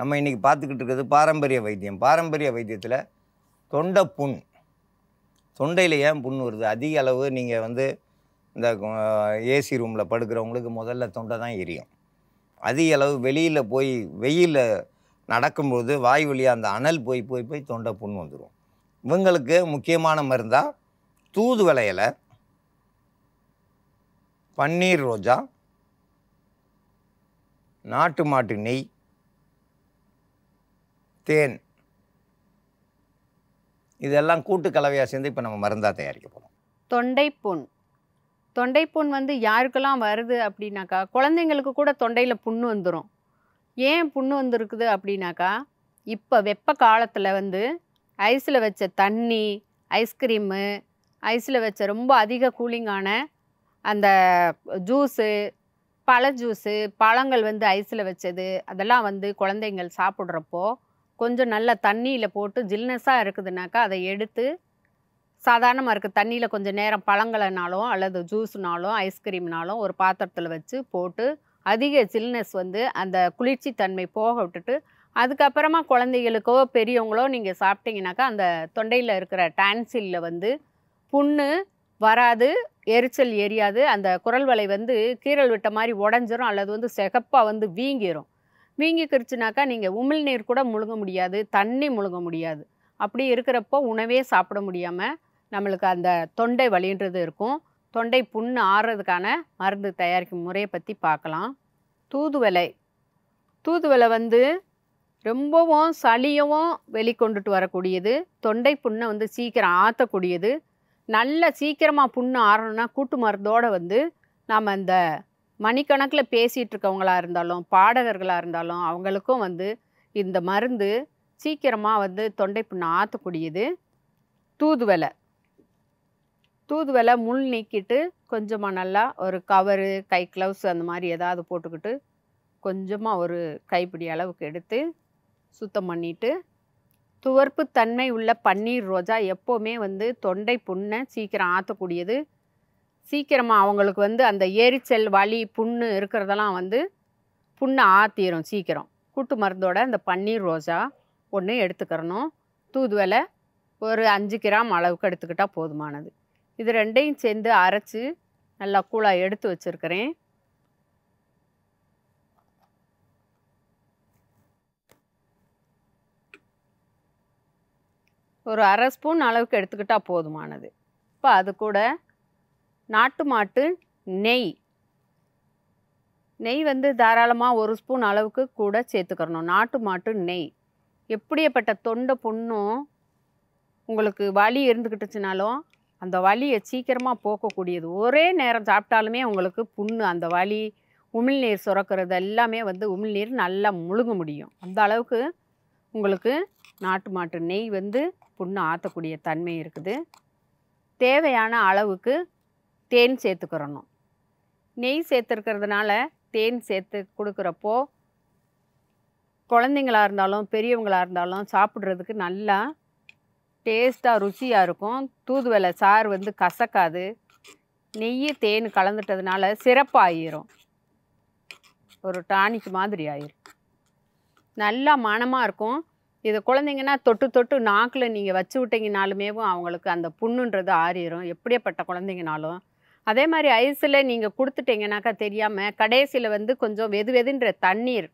நம்ம இன்றைக்கி பார்த்துக்கிட்டு இருக்கிறது பாரம்பரிய வைத்தியம் பாரம்பரிய வைத்தியத்தில் தொண்டை புண் தொண்டையில் ஏன் புண் வருது அதிக அளவு நீங்கள் வந்து இந்த ஏசி ரூமில் படுக்கிறவங்களுக்கு முதல்ல தொண்டை தான் எரியும் அதிக அளவு வெளியில் போய் வெயிலில் நடக்கும்போது வாய் வழியாக அந்த அனல் போய் போய் போய் தொண்டை புண் வந்துடும் இவங்களுக்கு முக்கியமான மருந்தாக தூது இலை பன்னீர் ரோஜா நாட்டு மாட்டு நெய் தேன் இதெல்லாம் கூட்டு கலவையாக சேர்ந்து இப்போ நம்ம மருந்தாக தயாரிக்க போகிறோம் தொண்டைப்புண் தொண்டைப்புண் வந்து யாருக்கெல்லாம் வருது அப்படின்னாக்கா குழந்தைங்களுக்கு கூட தொண்டையில் புண்ணு வந்துடும் ஏன் புண்ணு வந்துருக்குது அப்படின்னாக்கா இப்போ வெப்ப காலத்தில் வந்து ஐஸில் வச்ச தண்ணி ஐஸ்கிரீமு ஐஸில் வச்ச ரொம்ப அதிக கூலிங்கான அந்த ஜூஸு பழ ஜூஸு பழங்கள் வந்து ஐஸில் வச்சது அதெல்லாம் வந்து குழந்தைங்கள் சாப்பிட்றப்போ கொஞ்சம் நல்லா தண்ணியில் போட்டு ஜில்னஸாக இருக்குதுனாக்கா அதை எடுத்து சாதாரணமாக இருக்குது தண்ணியில் கொஞ்சம் நேரம் பழங்களைனாலும் அல்லது ஜூஸ்னாலும் ஐஸ்கிரீம்னாலும் ஒரு பாத்திரத்தில் வச்சு போட்டு அதிக ஜில்னஸ் வந்து அந்த குளிர்ச்சி தன்மை போக விட்டுட்டு அதுக்கப்புறமா குழந்தைகளுக்கோ பெரியவங்களோ நீங்கள் சாப்பிட்டீங்கனாக்கா அந்த தொண்டையில் இருக்கிற டான்சிலில் வந்து புண்ணு வராது எரிச்சல் எரியாது அந்த குரல் வலை வந்து கீரல் விட்ட மாதிரி உடஞ்சிரும் அல்லது வந்து செகப்பாக வந்து வீங்கிரும் வீங்கிக்கிருச்சுனாக்கா நீங்கள் உமிழ் நீர் கூட முழுங்க முடியாது தண்ணி முழுங்க முடியாது அப்படி இருக்கிறப்போ உணவே சாப்பிட முடியாமல் நம்மளுக்கு அந்த தொண்டை வலின்றது இருக்கும் தொண்டை புண்ணு ஆறுறதுக்கான மருந்து தயாரிக்கும் முறையை பற்றி பார்க்கலாம் தூதுவலை தூதுவலை வந்து ரொம்பவும் சளியவும் வெளிக்கொண்டுட்டு வரக்கூடியது தொண்டை புண்ணை வந்து சீக்கிரம் ஆற்றக்கூடியது நல்ல சீக்கிரமாக புண்ணு ஆறணும்னா கூட்டு மருந்தோடு வந்து நாம் அந்த மணிக்கணக்கில் பேசிகிட்டு இருக்கவங்களாக இருந்தாலும் பாடகர்களாக இருந்தாலும் அவங்களுக்கும் வந்து இந்த மருந்து சீக்கிரமாக வந்து தொண்டை புண்ணை ஆற்றக்கூடியது தூதுவலை தூதுவலை முள் நீக்கிட்டு கொஞ்சமாக நல்லா ஒரு கவரு கை க்ளவுஸ் அந்த மாதிரி ஏதாவது போட்டுக்கிட்டு கொஞ்சமாக ஒரு கைப்பிடி அளவுக்கு எடுத்து சுத்தம் பண்ணிவிட்டு துவர்ப்பு தன்மை உள்ள பன்னீர் ரோஜா எப்போவுமே வந்து தொண்டை புண்ணை சீக்கிரம் ஆற்றக்கூடியது சீக்கிரமாக அவங்களுக்கு வந்து அந்த எரிச்சல் வலி புண்ணு இருக்கிறதெல்லாம் வந்து புண்ணை ஆற்றிடும் சீக்கிரம் கூட்டு மருந்தோட இந்த பன்னீர் ரோஜா ஒன்று எடுத்துக்கிறணும் தூதுவலை ஒரு அஞ்சு கிராம் அளவுக்கு எடுத்துக்கிட்டால் போதுமானது இது ரெண்டையும் சேர்ந்து அரைச்சி நல்லா கூழாக எடுத்து வச்சுருக்கிறேன் ஒரு அரை ஸ்பூன் அளவுக்கு எடுத்துக்கிட்டால் போதுமானது இப்போ அது கூட நாட்டு மாட்டு நெய் நெய் வந்து தாராளமாக ஒரு ஸ்பூன் அளவுக்கு கூட சேர்த்துக்கிறணும் நாட்டு மாட்டு நெய் எப்படியப்பட்ட தொண்டை புண்ணும் உங்களுக்கு வலி இருந்துக்கிட்டுச்சுனாலும் அந்த வலியை சீக்கிரமாக போக்கக்கூடியது ஒரே நேரம் சாப்பிட்டாலுமே உங்களுக்கு புண்ணு அந்த வலி உமிழ்நீர் சுரக்கிறது எல்லாமே வந்து உமிழ்நீர் நல்லா முழுங்க முடியும் அந்த அளவுக்கு உங்களுக்கு நாட்டு மாட்டு நெய் வந்து புண்ணு ஆற்றக்கூடிய தன்மை இருக்குது தேவையான அளவுக்கு தேன் சேர்த்துக்கிறணும் நெய் சேர்த்துருக்கிறதுனால தேன் சேர்த்து கொடுக்குறப்போ குழந்தைங்களாக இருந்தாலும் பெரியவங்களாக இருந்தாலும் சாப்பிட்றதுக்கு நல்லா டேஸ்ட்டாக ருசியாக இருக்கும் தூதுவலை சாறு வந்து கசக்காது நெய் தேன் கலந்துட்டதுனால சிறப்பாகிரும் ஒரு டானிக் மாதிரி ஆயிரும் நல்லா மனமாக இருக்கும் இது குழந்தைங்கன்னா தொட்டு தொட்டு நாக்கில் நீங்கள் வச்சு விட்டிங்கனாலுமேவும் அவங்களுக்கு அந்த புண்ணுன்றது ஆறிடும் எப்படியேப்பட்ட குழந்தைங்கனாலும் அதே மாதிரி ஐஸில் நீங்கள் கொடுத்துட்டீங்கனாக்கா தெரியாமல் கடைசியில் வந்து கொஞ்சம் வெது வெதுன்ற தண்ணீர்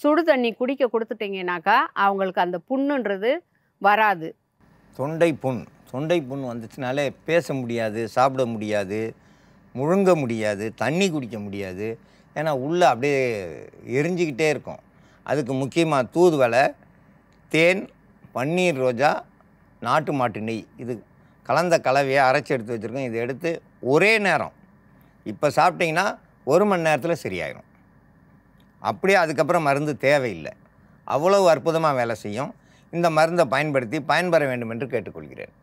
சுடு தண்ணி குடிக்க கொடுத்துட்டிங்கனாக்கா அவங்களுக்கு அந்த புண்ணுன்றது வராது தொண்டை புண் தொண்டை புண் வந்துச்சுனாலே பேச முடியாது சாப்பிட முடியாது முழுங்க முடியாது தண்ணி குடிக்க முடியாது ஏன்னா உள்ளே அப்படியே எரிஞ்சிக்கிட்டே இருக்கும் அதுக்கு முக்கியமாக தூதுவலை தேன் பன்னீர் ரோஜா நாட்டு மாட்டு நெய் இது கலந்த கலவையை அரைச்சி எடுத்து வச்சுருக்கோம் இதை எடுத்து ஒரே நேரம் இப்போ சாப்பிட்டிங்கன்னா ஒரு மணி நேரத்தில் சரியாயிடும் அப்படியே அதுக்கப்புறம் மருந்து தேவையில்லை அவ்வளவு அற்புதமாக வேலை செய்யும் இந்த மருந்தை பயன்படுத்தி பயன்பெற வேண்டும் என்று கேட்டுக்கொள்கிறேன்